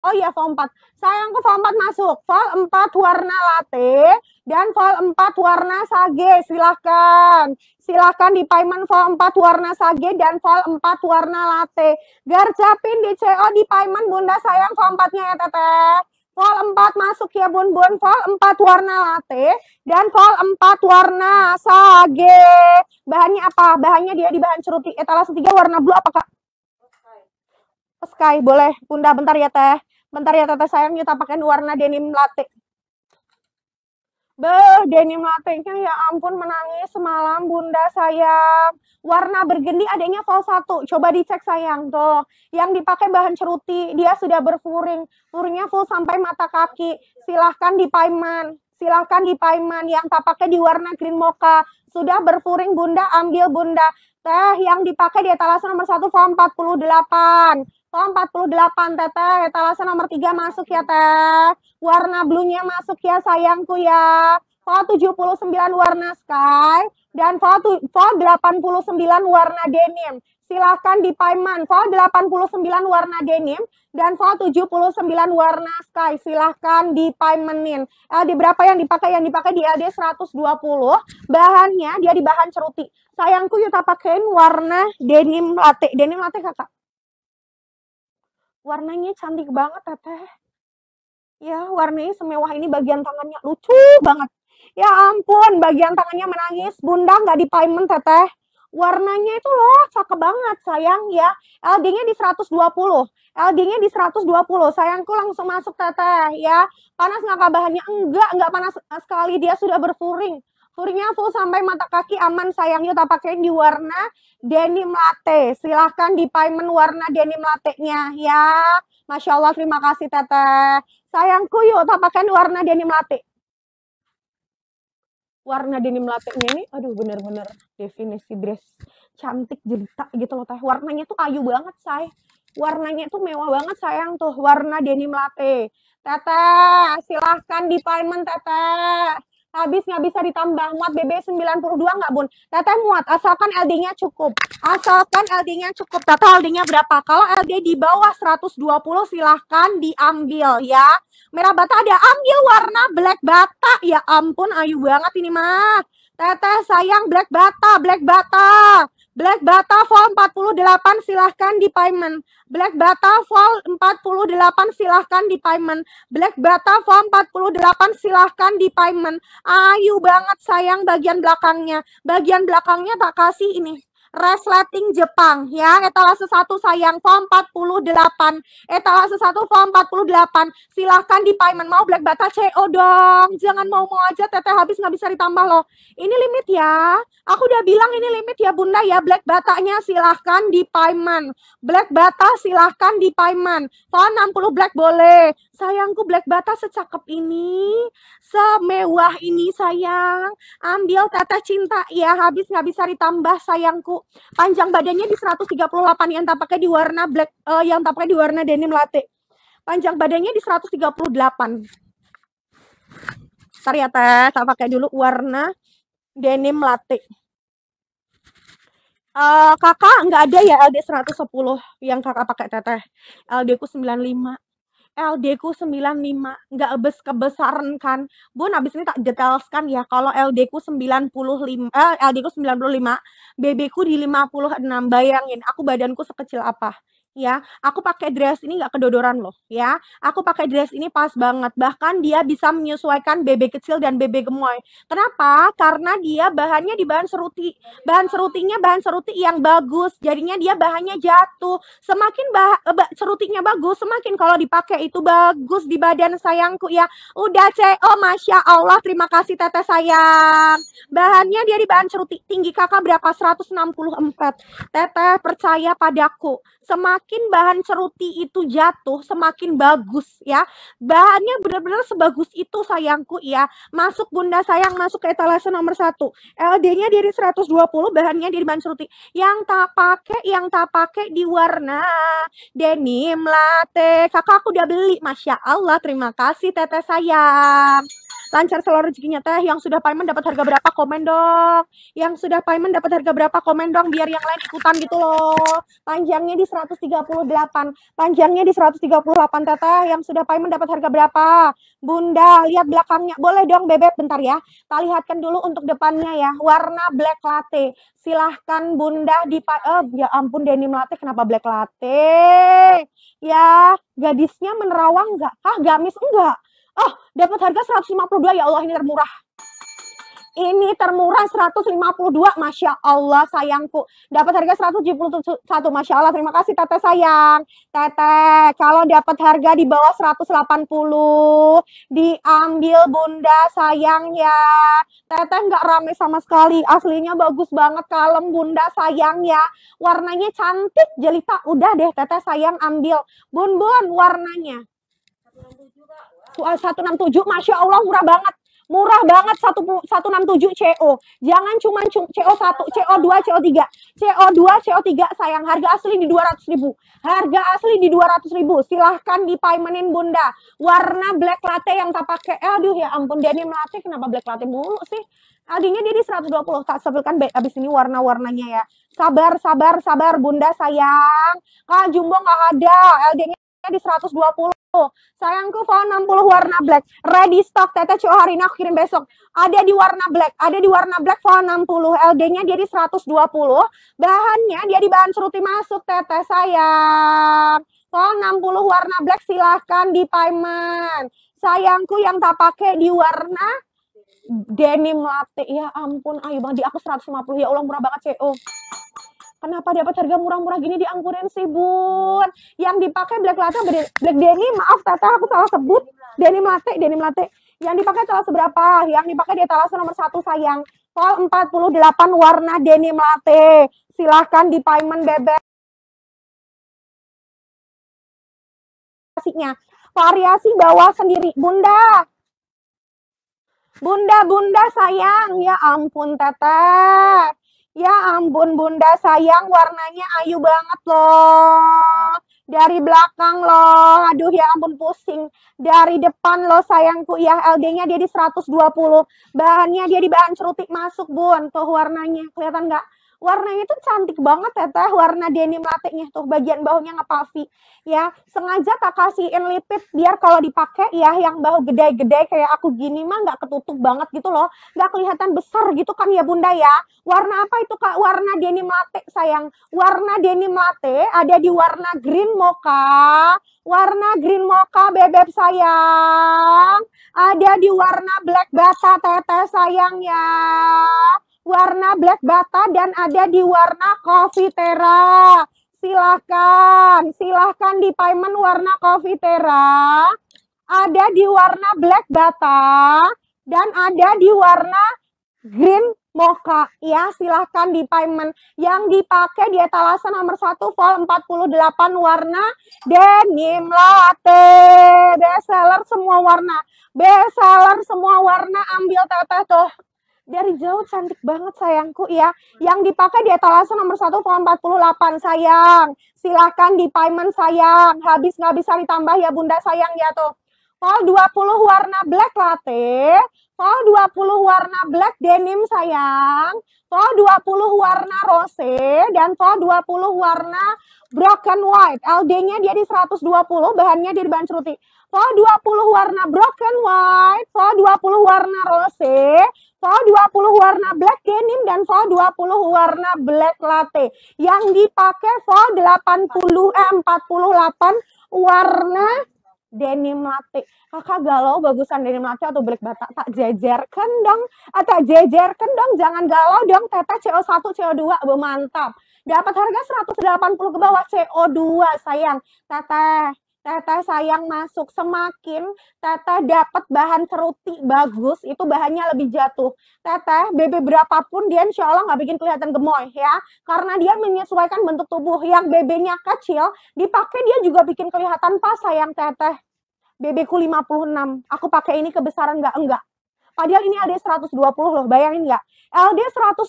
Oh iya Vol 4. Sayangku Vol 4 masuk. Vol 4 warna latte dan Vol 4 warna sage. Silahkan. Silahkan di payment Vol 4 warna sage dan Vol 4 warna latte. Garcapin di CO di payment Bunda sayang Vol 4-nya ya Teteh. Vol 4 masuk ya Bun Bun. Vol 4 warna latte dan Vol 4 warna sage. Bahannya apa? Bahannya dia di bahan ceruti. Etalase 3 warna blue apakah? Oh, oh, sky, boleh. Bunda bentar ya Teh. Bentar ya tata sayang kita pakai warna denim latte. Beuh, denim latte-nya ya ampun menangis semalam bunda sayang. Warna bergendi adanya satu, Coba dicek sayang tuh. Yang dipakai bahan ceruti, dia sudah berfuring. Furingnya full sampai mata kaki. Silahkan dipaiman. Silahkan dipaiman. Yang tapaknya di warna green mocha. Sudah berfuring bunda, ambil bunda. Teh yang dipakai di etalase nomor 1 form 48. Soal 48 Teteh, etalase nomor 3 masuk ya Teh. Warna blunya masuk ya sayangku ya. Soal 79 warna sky dan soal, 89 warna denim. Silahkan di payment. Soal 89 warna denim dan soal 79 warna sky. Silahkan di paymentin. Eh, di berapa yang dipakai? Yang dipakai di LD 120. Bahannya dia di bahan ceruti. Sayangku Yuta pakein warna denim latte. Denim latte kakak warnanya cantik banget teteh ya warnanya semewah ini bagian tangannya lucu banget ya ampun bagian tangannya menangis bunda nggak di payment teteh warnanya itu loh cakep banget sayang ya LD-nya di 120 LD-nya di 120 sayangku langsung masuk teteh ya panas nggak kabahannya enggak enggak panas sekali dia sudah berfuring teksturnya full sampai mata kaki aman sayang tak pakai di warna denim latte. Silahkan di payment warna denim latte-nya ya. Masya Allah terima kasih Teteh. Sayangku yuk tak pakaiin warna denim latte. Warna denim latte-nya ini aduh bener-bener definisi dress cantik jelita gitu loh Teh. Warnanya tuh ayu banget say. Warnanya tuh mewah banget sayang tuh warna denim latte. Teteh silahkan di payment Teteh habis nggak bisa ditambah muat BB 92 nggak bun teteh muat asalkan LD-nya cukup asalkan LD-nya cukup teteh LD-nya berapa kalau LD di bawah 120 silahkan diambil ya merah bata ada ambil warna black bata ya ampun ayu banget ini mah. teteh sayang black bata black bata Black Bata Fall 48 silahkan di payment. Black Bata Fall 48 silahkan di payment. Black Bata Fall 48 silahkan di payment. Ayu banget sayang bagian belakangnya. Bagian belakangnya tak kasih ini resleting Jepang ya. Etalase 1 sayang form 48. Etalase 1 form 48. Silahkan di payment mau black bata CO dong. Jangan mau mau aja teteh habis nggak bisa ditambah loh. Ini limit ya. Aku udah bilang ini limit ya Bunda ya. Black batanya silahkan di payment. Black bata silahkan di payment. Font 60 black boleh. Sayangku Black Bata secakep ini, semewah ini sayang. Ambil tata cinta ya, habis nggak bisa ditambah sayangku. Panjang badannya di 138 yang tampaknya di warna black, uh, yang tampaknya di warna denim latte. Panjang badannya di 138. Ntar ya teh, tak pakai dulu warna denim latte. Uh, kakak nggak ada ya LD 110 yang kakak pakai teteh. LD ku 95. LD ku 95 nggak bes kebesaran kan bun abis ini tak detailkan ya kalau LD ku 95 eh, LD ku 95 BB ku di 56 bayangin aku badanku sekecil apa ya. Aku pakai dress ini nggak kedodoran loh, ya. Aku pakai dress ini pas banget. Bahkan dia bisa menyesuaikan bebek kecil dan bebek gemoy. Kenapa? Karena dia bahannya di bahan seruti. Bahan serutinya bahan seruti yang bagus. Jadinya dia bahannya jatuh. Semakin bah eh, serutinya bagus, semakin kalau dipakai itu bagus di badan sayangku ya. Udah CO, oh, masya Allah. Terima kasih teteh sayang. Bahannya dia di bahan seruti. Tinggi kakak berapa? 164. Teteh percaya padaku semakin bahan ceruti itu jatuh semakin bagus ya bahannya benar-benar sebagus itu sayangku ya masuk bunda sayang masuk ke etalase nomor satu LD-nya dari 120 bahannya dari bahan ceruti yang tak pakai yang tak pakai di warna denim latte kakak aku udah beli masya Allah terima kasih teteh sayang lancar selalu rezekinya teh yang sudah payment dapat harga berapa komen dong yang sudah payment dapat harga berapa komen dong biar yang lain ikutan gitu loh panjangnya di 138 panjangnya di 138 teteh yang sudah payment dapat harga berapa bunda lihat belakangnya boleh dong bebek bentar ya kita lihatkan dulu untuk depannya ya warna black latte silahkan bunda di eh, ya ampun denim latte kenapa black latte ya gadisnya menerawang nggak ah gamis enggak Oh, dapat harga 152 ya Allah ini termurah. Ini termurah 152, Masya Allah sayangku. Dapat harga 171, Masya Allah. Terima kasih Tete sayang. Tete, kalau dapat harga di bawah 180, diambil bunda sayang ya. Tete nggak rame sama sekali. Aslinya bagus banget, kalem bunda sayang ya. Warnanya cantik, jelita. Udah deh Tete sayang ambil. Bun-bun warnanya. 167 eh, Masya Allah murah banget murah banget 167 CO. Jangan cuma CO1, CO2, CO3. CO2, CO3 sayang harga asli di 200 ribu Harga asli di 200 ribu Silahkan dipaymenin Bunda. Warna black latte yang tak pakai. Eh, aduh ya ampun, denim latte kenapa black latte mulu sih? Adinya dia di 120. Tak sebelkan abis ini warna-warnanya ya. Sabar, sabar, sabar Bunda sayang. Ah, jumbo nggak ada. LD-nya di 120 Oh Sayangku enam 60 warna black. Ready stock Tete cuo oh, hari ini aku kirim besok. Ada di warna black, ada di warna black enam 60. LD-nya dia di 120. Bahannya dia di bahan seruti masuk Tete sayang. enam 60 warna black silahkan di payment. Sayangku yang tak pakai di warna denim latte. Ya ampun, ayo bang di aku 150. Ya ulang murah banget CO. Kenapa dapat harga murah-murah gini di angkurin sih, Bun? Yang dipakai black latte, black denim, maaf Tata, aku salah sebut. denny latte, denny latte. Yang dipakai telah seberapa? Yang dipakai di etalase nomor satu, sayang. Soal 48 warna denny latte. Silahkan di payment bebek. asiknya Variasi bawah sendiri. Bunda, Bunda, bunda sayang, ya ampun tata. Bun bunda sayang warnanya ayu banget loh. Dari belakang loh. Aduh ya ampun pusing. Dari depan loh sayangku ya. LD-nya dia di 120. Bahannya dia di bahan cerutik masuk bun. Tuh warnanya kelihatan nggak? warnanya tuh cantik banget teteh warna denim latihnya tuh bagian bahunya ngepavi ya sengaja tak kasihin lipit biar kalau dipakai ya yang bahu gede-gede kayak aku gini mah nggak ketutup banget gitu loh nggak kelihatan besar gitu kan ya bunda ya warna apa itu kak warna denim latte sayang warna denim latte ada di warna green mocha warna green mocha bebek sayang ada di warna black bata teteh sayang ya warna black bata dan ada di warna coffee tera. Silahkan, silahkan di payment warna coffee tera. Ada di warna black bata dan ada di warna green mocha ya silahkan di payment yang dipakai di etalase nomor 1 vol 48 warna denim latte best seller semua warna best seller semua warna ambil teteh tuh dari jauh cantik banget sayangku ya. Yang dipakai di etalase nomor 1 puluh 48 sayang. Silahkan di payment sayang. Habis nggak bisa ditambah ya bunda sayang ya tuh. Pol 20 warna black latte. Pol 20 warna black denim sayang. Pol 20 warna rose. Dan pol 20 warna broken white. LD-nya dia di 120, bahannya dia di bahan ceruti. Pol 20 warna broken white. Pol 20 warna rose. Pol 20 warna black denim dan pol 20 warna black latte. Yang dipakai pol 80 eh, 48 warna denim latte. Kakak galau bagusan denim latte atau black bata tak jejerkan dong. Ah, tak jejerkan dong, jangan galau dong. teteh CO1, CO2 mantap. Dapat harga 180 ke bawah CO2 sayang. Teteh Teteh sayang masuk semakin teteh dapat bahan seruti bagus itu bahannya lebih jatuh. Teteh BB berapapun dia insya Allah nggak bikin kelihatan gemoy ya karena dia menyesuaikan bentuk tubuh yang BB-nya kecil dipakai dia juga bikin kelihatan pas sayang teteh. BB ku 56. Aku pakai ini kebesaran nggak enggak. Padahal ini LD 120 loh, bayangin nggak? LD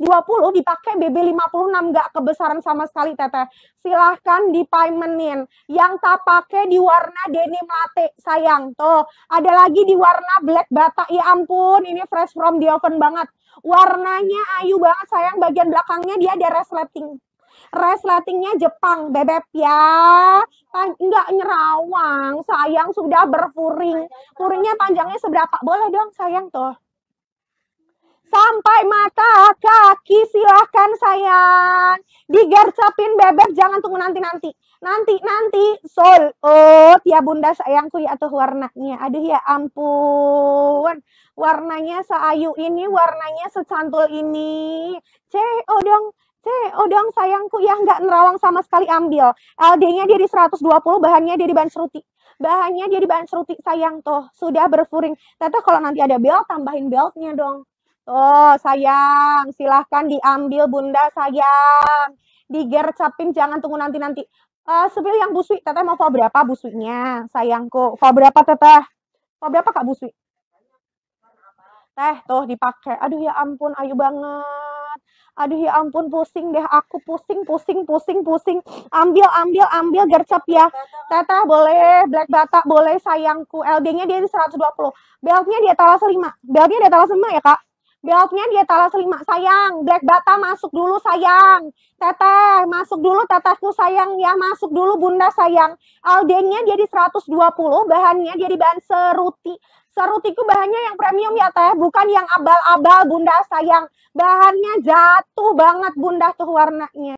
120 dipakai BB 56 nggak kebesaran sama sekali teteh. Silahkan dipaymenin. Yang tak pakai di warna denim latte, sayang. Tuh, ada lagi di warna black bata. Ya ampun, ini fresh from the oven banget. Warnanya ayu banget, sayang. Bagian belakangnya dia ada resleting resletingnya Jepang, bebek ya. Pan enggak nyerawang, sayang sudah berpuring. Puringnya panjangnya seberapa? Boleh dong sayang tuh. Sampai mata kaki silahkan sayang. Digercepin bebek jangan tunggu nanti-nanti. Nanti-nanti sol. Oh, ya bunda sayangku ya tuh warnanya. Aduh ya ampun warnanya seayu ini, warnanya secantul ini. C, oh dong, C, oh, dong sayangku ya nggak nerawang sama sekali ambil. LD-nya dia di 120, bahannya dia di bahan seruti. Bahannya dia di bahan seruti, sayang tuh. Sudah berfuring. Teteh kalau nanti ada belt, tambahin beltnya dong. Tuh, sayang. Silahkan diambil bunda, sayang. Digercapin, jangan tunggu nanti-nanti. Uh, sepil yang busui, teteh mau fal berapa busuinya, sayangku. Fal berapa teteh? Fal berapa kak busui? Teh, tuh dipakai. Aduh ya ampun, ayu banget banget aduh ya ampun pusing deh aku pusing pusing pusing pusing ambil ambil ambil gercep ya teteh boleh black bata boleh sayangku LB nya dia di 120 beltnya di etalase 5 beltnya di etalase 5 ya kak Beltnya dia talas lima sayang. Black Bata masuk dulu sayang. Teteh masuk dulu tetehku sayang ya masuk dulu bunda sayang. Aldennya jadi 120, bahannya jadi bahan seruti. Serutiku bahannya yang premium ya teh, bukan yang abal-abal bunda sayang. Bahannya jatuh banget bunda tuh warnanya.